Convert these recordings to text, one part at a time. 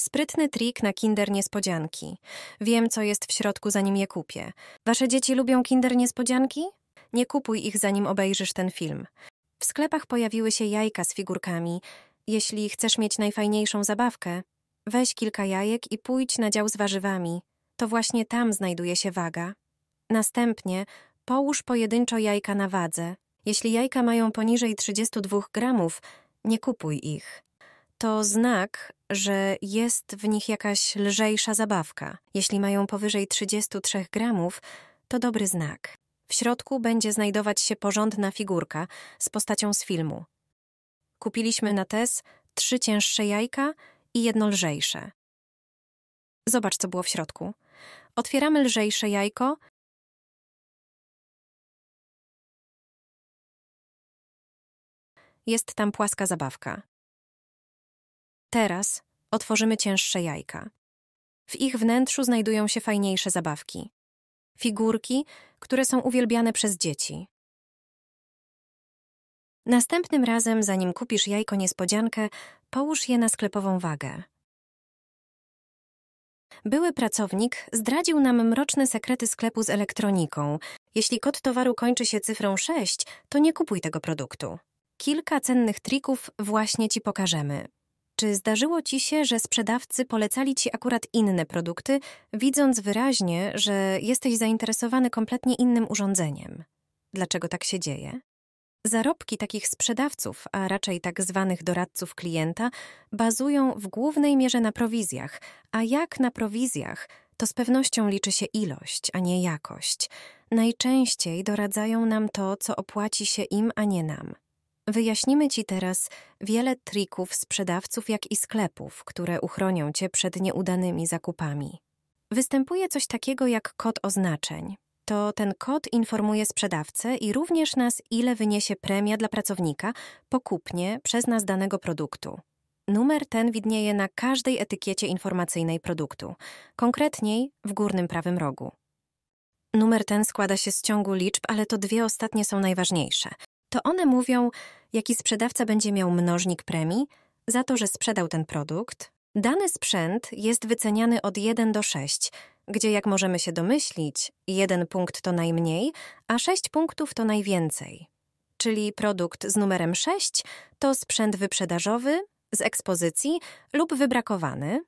Sprytny trik na Kinder Niespodzianki. Wiem, co jest w środku, zanim je kupię. Wasze dzieci lubią Kinder Niespodzianki? Nie kupuj ich, zanim obejrzysz ten film. W sklepach pojawiły się jajka z figurkami. Jeśli chcesz mieć najfajniejszą zabawkę, weź kilka jajek i pójdź na dział z warzywami. To właśnie tam znajduje się waga. Następnie połóż pojedynczo jajka na wadze. Jeśli jajka mają poniżej 32 gramów, nie kupuj ich to znak, że jest w nich jakaś lżejsza zabawka. Jeśli mają powyżej 33 gramów, to dobry znak. W środku będzie znajdować się porządna figurka z postacią z filmu. Kupiliśmy na tez trzy cięższe jajka i jedno lżejsze. Zobacz, co było w środku. Otwieramy lżejsze jajko. Jest tam płaska zabawka. Teraz otworzymy cięższe jajka. W ich wnętrzu znajdują się fajniejsze zabawki. Figurki, które są uwielbiane przez dzieci. Następnym razem, zanim kupisz jajko niespodziankę, połóż je na sklepową wagę. Były pracownik zdradził nam mroczne sekrety sklepu z elektroniką. Jeśli kod towaru kończy się cyfrą 6, to nie kupuj tego produktu. Kilka cennych trików właśnie Ci pokażemy. Czy zdarzyło ci się, że sprzedawcy polecali ci akurat inne produkty, widząc wyraźnie, że jesteś zainteresowany kompletnie innym urządzeniem? Dlaczego tak się dzieje? Zarobki takich sprzedawców, a raczej tak zwanych doradców klienta, bazują w głównej mierze na prowizjach, a jak na prowizjach, to z pewnością liczy się ilość, a nie jakość. Najczęściej doradzają nam to, co opłaci się im, a nie nam. Wyjaśnimy Ci teraz wiele trików sprzedawców, jak i sklepów, które uchronią Cię przed nieudanymi zakupami. Występuje coś takiego jak kod oznaczeń. To ten kod informuje sprzedawcę i również nas, ile wyniesie premia dla pracownika po kupnie przez nas danego produktu. Numer ten widnieje na każdej etykiecie informacyjnej produktu, konkretniej w górnym prawym rogu. Numer ten składa się z ciągu liczb, ale to dwie ostatnie są najważniejsze to one mówią, jaki sprzedawca będzie miał mnożnik premii za to, że sprzedał ten produkt. Dany sprzęt jest wyceniany od 1 do 6, gdzie jak możemy się domyślić, 1 punkt to najmniej, a 6 punktów to najwięcej. Czyli produkt z numerem 6 to sprzęt wyprzedażowy, z ekspozycji lub wybrakowany.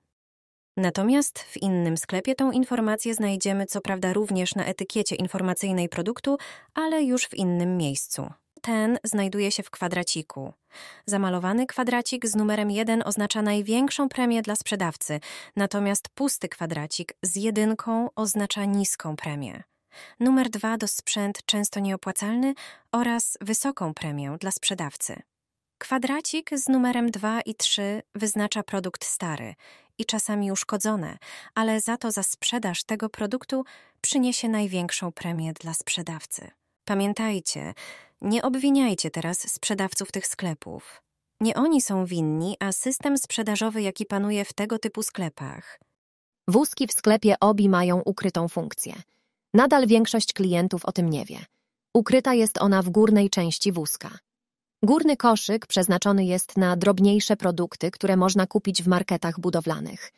Natomiast w innym sklepie tą informację znajdziemy co prawda również na etykiecie informacyjnej produktu, ale już w innym miejscu ten znajduje się w kwadraciku. Zamalowany kwadracik z numerem 1 oznacza największą premię dla sprzedawcy, natomiast pusty kwadracik z jedynką oznacza niską premię. Numer 2 to sprzęt często nieopłacalny oraz wysoką premię dla sprzedawcy. Kwadracik z numerem 2 i 3 wyznacza produkt stary i czasami uszkodzone, ale za to za sprzedaż tego produktu przyniesie największą premię dla sprzedawcy. Pamiętajcie, nie obwiniajcie teraz sprzedawców tych sklepów. Nie oni są winni, a system sprzedażowy, jaki panuje w tego typu sklepach. Wózki w sklepie OBI mają ukrytą funkcję. Nadal większość klientów o tym nie wie. Ukryta jest ona w górnej części wózka. Górny koszyk przeznaczony jest na drobniejsze produkty, które można kupić w marketach budowlanych.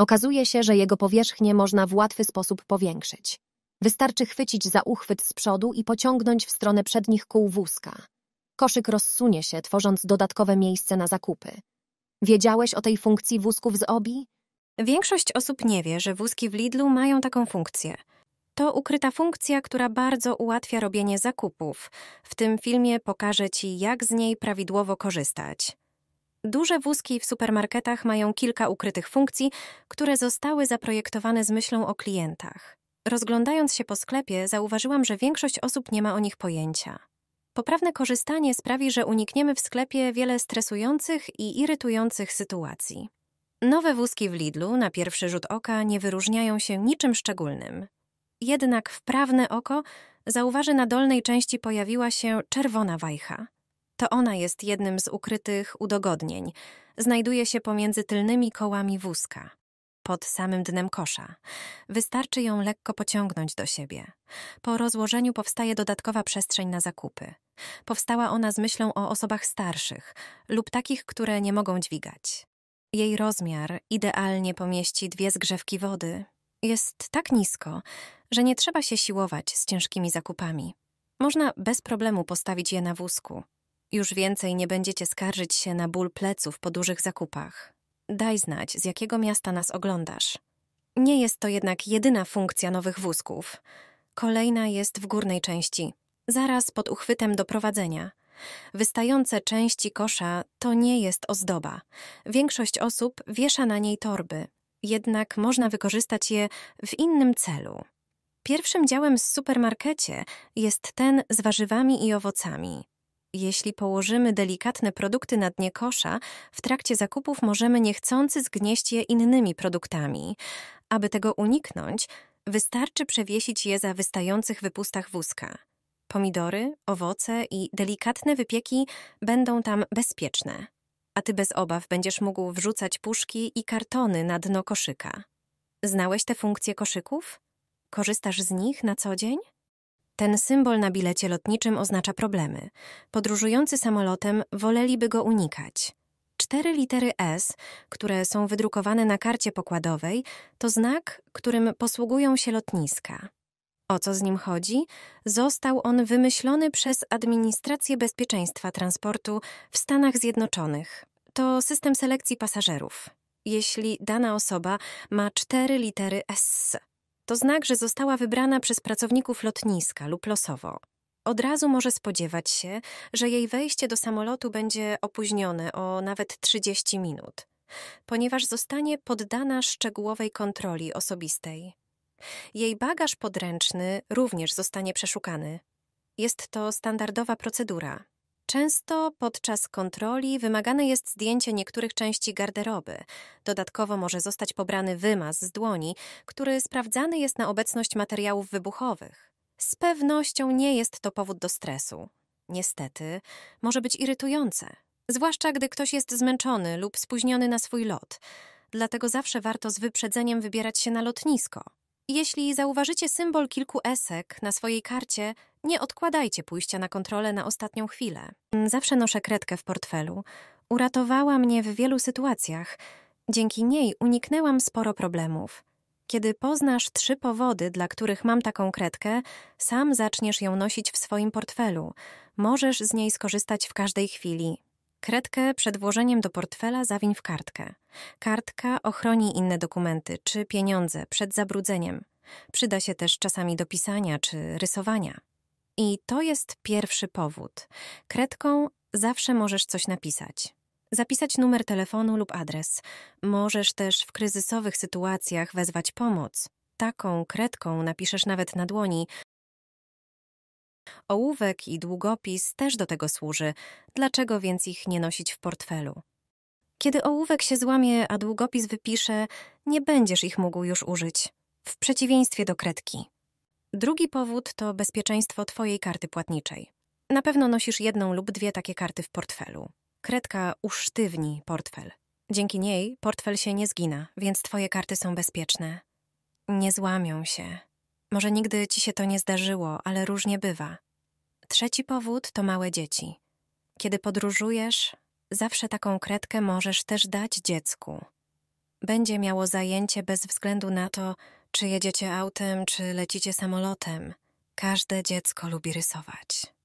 Okazuje się, że jego powierzchnię można w łatwy sposób powiększyć. Wystarczy chwycić za uchwyt z przodu i pociągnąć w stronę przednich kół wózka. Koszyk rozsunie się, tworząc dodatkowe miejsce na zakupy. Wiedziałeś o tej funkcji wózków z OBI? Większość osób nie wie, że wózki w Lidlu mają taką funkcję. To ukryta funkcja, która bardzo ułatwia robienie zakupów. W tym filmie pokażę Ci, jak z niej prawidłowo korzystać. Duże wózki w supermarketach mają kilka ukrytych funkcji, które zostały zaprojektowane z myślą o klientach. Rozglądając się po sklepie, zauważyłam, że większość osób nie ma o nich pojęcia. Poprawne korzystanie sprawi, że unikniemy w sklepie wiele stresujących i irytujących sytuacji. Nowe wózki w Lidlu na pierwszy rzut oka nie wyróżniają się niczym szczególnym. Jednak wprawne oko zauważy na dolnej części pojawiła się czerwona wajcha. To ona jest jednym z ukrytych udogodnień. Znajduje się pomiędzy tylnymi kołami wózka pod samym dnem kosza. Wystarczy ją lekko pociągnąć do siebie. Po rozłożeniu powstaje dodatkowa przestrzeń na zakupy. Powstała ona z myślą o osobach starszych lub takich, które nie mogą dźwigać. Jej rozmiar idealnie pomieści dwie zgrzewki wody. Jest tak nisko, że nie trzeba się siłować z ciężkimi zakupami. Można bez problemu postawić je na wózku. Już więcej nie będziecie skarżyć się na ból pleców po dużych zakupach daj znać, z jakiego miasta nas oglądasz. Nie jest to jednak jedyna funkcja nowych wózków. Kolejna jest w górnej części, zaraz pod uchwytem do prowadzenia. Wystające części kosza to nie jest ozdoba. Większość osób wiesza na niej torby, jednak można wykorzystać je w innym celu. Pierwszym działem w supermarkecie jest ten z warzywami i owocami jeśli położymy delikatne produkty na dnie kosza, w trakcie zakupów możemy niechcący zgnieść je innymi produktami. Aby tego uniknąć, wystarczy przewiesić je za wystających wypustach wózka. Pomidory, owoce i delikatne wypieki będą tam bezpieczne, a ty bez obaw będziesz mógł wrzucać puszki i kartony na dno koszyka. Znałeś te funkcje koszyków? Korzystasz z nich na co dzień? Ten symbol na bilecie lotniczym oznacza problemy. Podróżujący samolotem woleliby go unikać. Cztery litery S, które są wydrukowane na karcie pokładowej, to znak, którym posługują się lotniska. O co z nim chodzi? Został on wymyślony przez Administrację Bezpieczeństwa Transportu w Stanach Zjednoczonych. To system selekcji pasażerów. Jeśli dana osoba ma cztery litery S, to znak, że została wybrana przez pracowników lotniska lub losowo. Od razu może spodziewać się, że jej wejście do samolotu będzie opóźnione o nawet 30 minut, ponieważ zostanie poddana szczegółowej kontroli osobistej. Jej bagaż podręczny również zostanie przeszukany. Jest to standardowa procedura. Często podczas kontroli wymagane jest zdjęcie niektórych części garderoby. Dodatkowo może zostać pobrany wymaz z dłoni, który sprawdzany jest na obecność materiałów wybuchowych. Z pewnością nie jest to powód do stresu. Niestety, może być irytujące, zwłaszcza gdy ktoś jest zmęczony lub spóźniony na swój lot. Dlatego zawsze warto z wyprzedzeniem wybierać się na lotnisko. Jeśli zauważycie symbol kilku esek na swojej karcie, nie odkładajcie pójścia na kontrolę na ostatnią chwilę. Zawsze noszę kredkę w portfelu. Uratowała mnie w wielu sytuacjach. Dzięki niej uniknęłam sporo problemów. Kiedy poznasz trzy powody, dla których mam taką kredkę, sam zaczniesz ją nosić w swoim portfelu. Możesz z niej skorzystać w każdej chwili. Kredkę przed włożeniem do portfela zawiń w kartkę. Kartka ochroni inne dokumenty czy pieniądze przed zabrudzeniem. Przyda się też czasami do pisania czy rysowania. I to jest pierwszy powód. Kredką zawsze możesz coś napisać. Zapisać numer telefonu lub adres. Możesz też w kryzysowych sytuacjach wezwać pomoc. Taką kredką napiszesz nawet na dłoni, Ołówek i długopis też do tego służy, dlaczego więc ich nie nosić w portfelu? Kiedy ołówek się złamie, a długopis wypisze, nie będziesz ich mógł już użyć, w przeciwieństwie do kredki. Drugi powód to bezpieczeństwo Twojej karty płatniczej. Na pewno nosisz jedną lub dwie takie karty w portfelu. Kredka usztywni portfel. Dzięki niej portfel się nie zgina, więc Twoje karty są bezpieczne. Nie złamią się. Może nigdy ci się to nie zdarzyło, ale różnie bywa. Trzeci powód to małe dzieci. Kiedy podróżujesz, zawsze taką kredkę możesz też dać dziecku. Będzie miało zajęcie bez względu na to, czy jedziecie autem, czy lecicie samolotem. Każde dziecko lubi rysować.